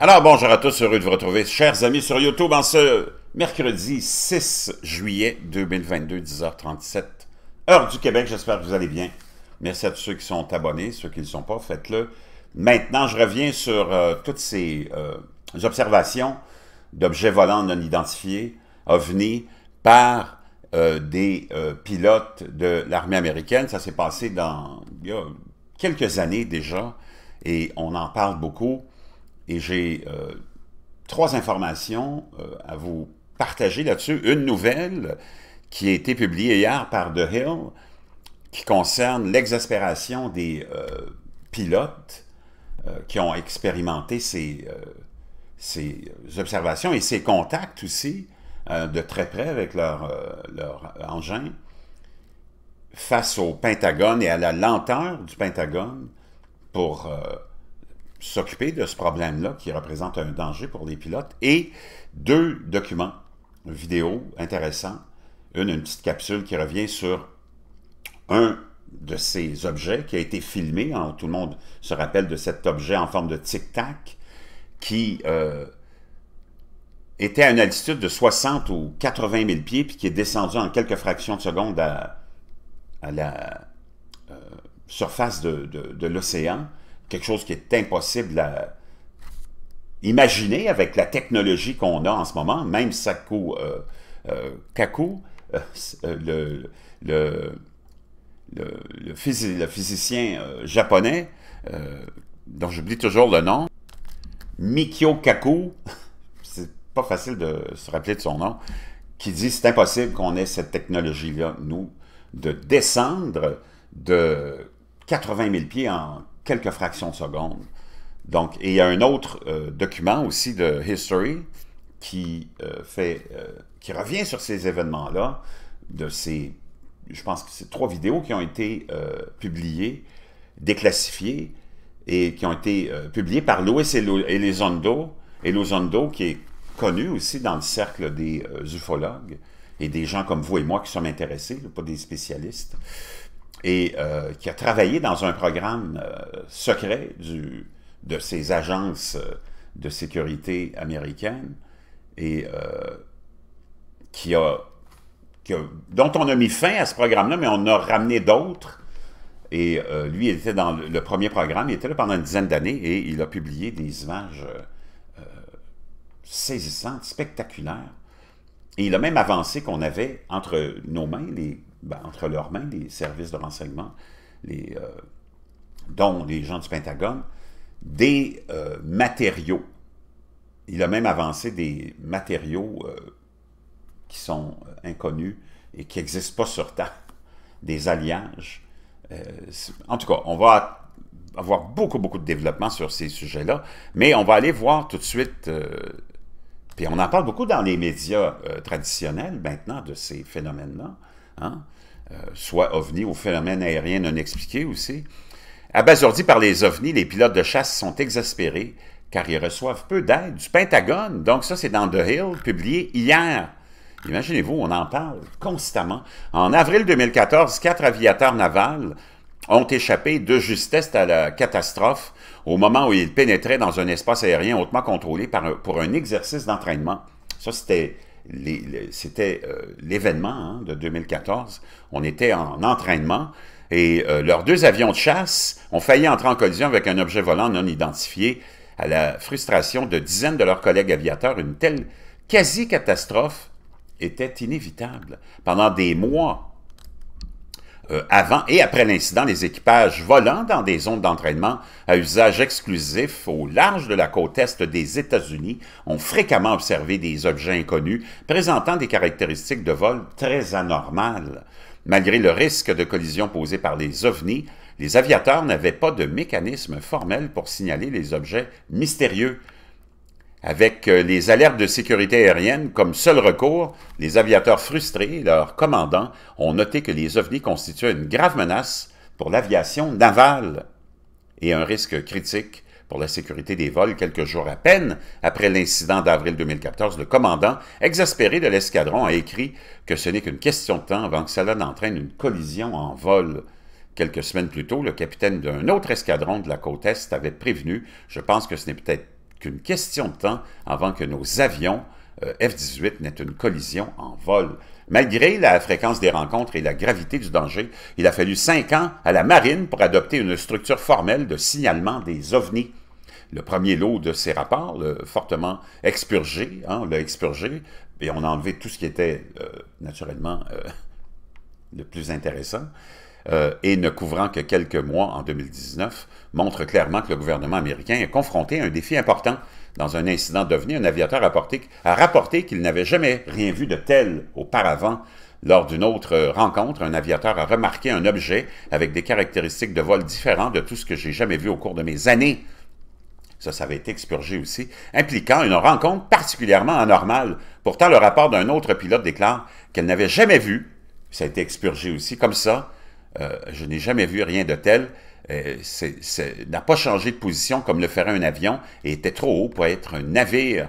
Alors bonjour à tous, heureux de vous retrouver, chers amis sur YouTube, en ce mercredi 6 juillet 2022, 10h37, heure du Québec. J'espère que vous allez bien. Merci à tous ceux qui sont abonnés, ceux qui ne le sont pas, faites-le. Maintenant, je reviens sur euh, toutes ces euh, observations d'objets volants non identifiés, OVNI, par euh, des pilotes de l'armée américaine. Ça s'est passé dans, il y a quelques années déjà, et on en parle beaucoup. Et j'ai euh, trois informations euh, à vous partager là-dessus. Une nouvelle qui a été publiée hier par The Hill qui concerne l'exaspération des euh, pilotes qui ont expérimenté ces, observations et ces contacts aussi de très près avec leur, leur engin face au Pentagone et à la lenteur du Pentagone pour s'occuper de ce problème-là qui représente un danger pour les pilotes et deux documents vidéo intéressants. Une, une petite capsule qui revient sur un de ces objets qui a été filmé. tout le monde se rappelle de cet objet en forme de tic-tac qui euh, était à une altitude de 60 ou 80 000 pieds puis qui est descendu en quelques fractions de secondes à, la euh, surface de l'océan quelque chose qui est impossible à imaginer avec la technologie qu'on a en ce moment. Même Saku euh, euh, Kaku, euh, le, le, le physicien japonais, dont j'oublie toujours le nom, Mikio Kaku, c'est pas facile de se rappeler de son nom, qui dit c'est impossible qu'on ait cette technologie-là, nous, de descendre de 80 000 pieds en quelques fractions de secondes. Donc, il y a un autre euh, document aussi de History qui euh, fait, euh, qui revient sur ces événements-là, de ces, je pense que c'est trois vidéos qui ont été publiées, déclassifiées et qui ont été publiées par Louis Elizondo, Elizondo qui est connu aussi dans le cercle des ufologues et des gens comme vous et moi qui sommes intéressés, pas des spécialistes et euh, qui a travaillé dans un programme euh, secret du, de ces agences euh, de sécurité américaines et qui, a, dont on a mis fin à ce programme-là, mais on a ramené d'autres. Et lui, il était dans le, premier programme, il était là pendant une dizaine d'années et il a publié des images saisissantes, spectaculaires. Et il a même avancé qu'on avait entre nos mains les... Ben, entre leurs mains, les services de renseignement, euh, dont les gens du Pentagone, des euh, matériaux. Il a même avancé des matériaux euh, qui sont inconnus et qui n'existent pas sur Terre, des alliages. en tout cas, on va avoir beaucoup, beaucoup de développement sur ces sujets-là, mais on va aller voir tout de suite puis on en parle beaucoup dans les médias traditionnels maintenant de ces phénomènes-là. Hein? Euh, soit ovni ou phénomène aérien non expliqué aussi. Abasourdis par les ovnis, les pilotes de chasse sont exaspérés car ils reçoivent peu d'aide du Pentagone. Donc ça, c'est dans The Hill, publié hier. Imaginez-vous, on en parle constamment. En avril 2014, quatre aviateurs navals ont échappé de justesse à la catastrophe au moment où ils pénétraient dans un espace aérien hautement contrôlé pour un exercice d'entraînement. Ça, c'était c'était euh, l'événement hein, de 2014. On était en entraînement et euh, leurs deux avions de chasse ont failli entrer en collision avec un objet volant non identifié à la frustration de dizaines de leurs collègues aviateurs. Une telle quasi-catastrophe était inévitable. Pendant des mois, euh, avant et après l'incident, les équipages volant dans des zones d'entraînement à usage exclusif au large de la côte est des États-Unis ont fréquemment observé des objets inconnus présentant des caractéristiques de vol très anormales. Malgré le risque de collision posé par les ovnis, les aviateurs n'avaient pas de mécanisme formel pour signaler les objets mystérieux. Avec euh, les alertes de sécurité aérienne comme seul recours, les aviateurs frustrés et leurs commandants ont noté que les ovnis constituaient une grave menace pour l'aviation navale et un risque critique pour la sécurité des vols quelques jours à peine après l'incident d'avril 2014, le commandant, exaspéré de l'escadron, a écrit que ce n'est qu'une question de temps avant que cela n'entraîne une collision en vol. Quelques semaines plus tôt, le capitaine d'un autre escadron de la côte Est avait prévenu, je pense que ce n'est peut-être qu'une question de temps avant que nos avions euh, F-18 n'aient une collision en vol. Malgré la fréquence des rencontres et la gravité du danger, il a fallu cinq ans à la marine pour adopter une structure formelle de signalement des ovnis. Le premier lot de ces rapports, le fortement expurgé, on hein, l'a expurgé, et on a enlevé tout ce qui était euh, naturellement euh, le plus intéressant. Euh, et ne couvrant que quelques mois en 2019, montre clairement que le gouvernement américain est confronté à un défi important. Dans un incident devenu, un aviateur a rapporté qu'il n'avait jamais rien vu de tel auparavant. Lors d'une autre rencontre, un aviateur a remarqué un objet avec des caractéristiques de vol différentes de tout ce que j'ai jamais vu au cours de mes années ça, ça avait été expurgé aussi, impliquant une rencontre particulièrement anormale. Pourtant, le rapport d'un autre pilote déclare qu'elle n'avait jamais vu, ça a été expurgé aussi, comme ça, euh, je n'ai jamais vu rien de tel. Euh, n'a pas changé de position comme le ferait un avion et était trop haut pour être un navire.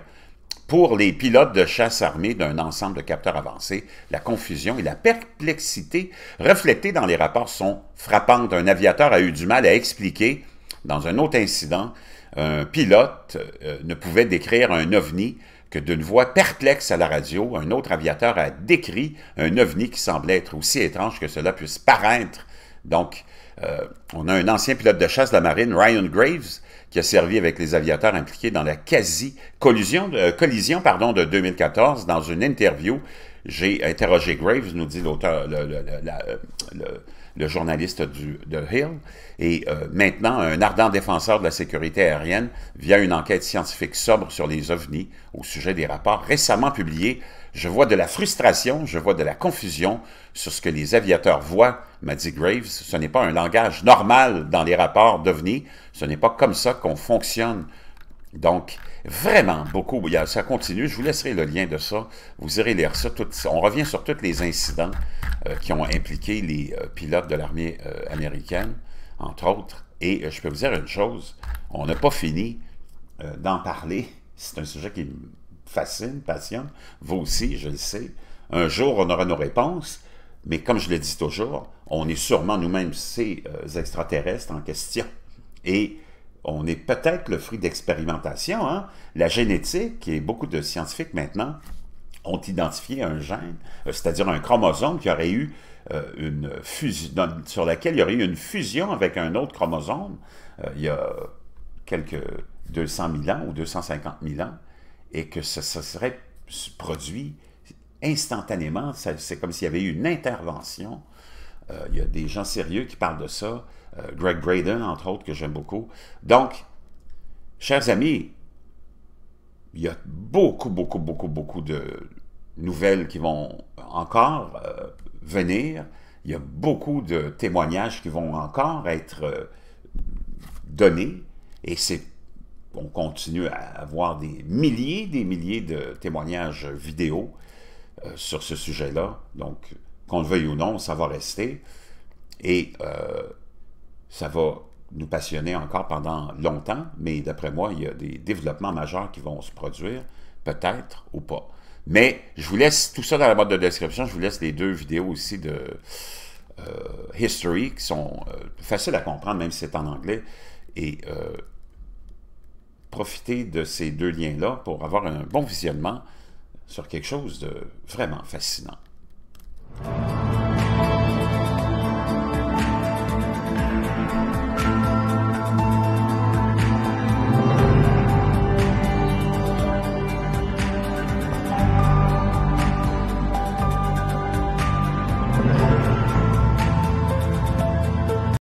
Pour les pilotes de chasse armée d'un ensemble de capteurs avancés, la confusion et la perplexité reflétées dans les rapports sont frappantes. Un aviateur a eu du mal à expliquer, dans un autre incident, un pilote euh, ne pouvait décrire un ovni que d'une voix perplexe à la radio, un autre aviateur a décrit un ovni qui semblait être aussi étrange que cela puisse paraître. Donc, euh, on a un ancien pilote de chasse de la marine, Ryan Graves, qui a servi avec les aviateurs impliqués dans la quasi-collision euh, collision, pardon, de 2014. Dans une interview, j'ai interrogé Graves, nous dit l'auteur, le, euh, le journaliste du, de Hill, et euh, maintenant un ardent défenseur de la sécurité aérienne via une enquête scientifique sobre sur les ovnis au sujet des rapports récemment publiés. Je vois de la frustration, je vois de la confusion sur ce que les aviateurs voient, m'a dit Graves. Ce n'est pas un langage normal dans les rapports d'OVNI. ce n'est pas comme ça qu'on fonctionne. Donc, vraiment beaucoup. Ça continue. Je vous laisserai le lien de ça. Vous irez lire ça. on revient sur tous les incidents euh, qui ont impliqué les euh, pilotes de l'armée euh, américaine, entre autres. Et je peux vous dire une chose, on n'a pas fini d'en parler. C'est un sujet qui me fascine, passionne. Vous aussi, je le sais. Un jour, on aura nos réponses, mais comme je le dis toujours, on est sûrement nous-mêmes ces extraterrestres en question. Et on est peut-être le fruit d'expérimentation. Hein. La génétique, et beaucoup de scientifiques maintenant ont identifié un gène, euh, c'est-à-dire un chromosome qui aurait eu euh, une fusion, sur laquelle il y aurait eu une fusion avec un autre chromosome euh, il y a quelques 200 000 ans ou 250 000 ans, et que ça, serait produit instantanément. C'est comme s'il y avait eu une intervention. il y a des gens sérieux qui parlent de ça, Greg Graydon, entre autres, que j'aime beaucoup. Donc, chers amis, il y a beaucoup, beaucoup, beaucoup, beaucoup de nouvelles qui vont encore euh, venir. Il y a beaucoup de témoignages qui vont encore être euh, donnés. Et c'est, on continue à avoir des milliers, des milliers de témoignages vidéo euh, sur ce sujet-là. Donc, qu'on le veuille ou non, ça va rester. Et ça va nous passionner encore pendant longtemps, mais d'après moi, il y a des développements majeurs qui vont se produire, peut-être ou pas. Mais je vous laisse tout ça dans la boîte de description. Je vous laisse les deux vidéos aussi de euh, History qui sont euh, faciles à comprendre, même si c'est en anglais. Et euh, profitez de ces deux liens-là pour avoir un bon visionnement sur quelque chose de vraiment fascinant.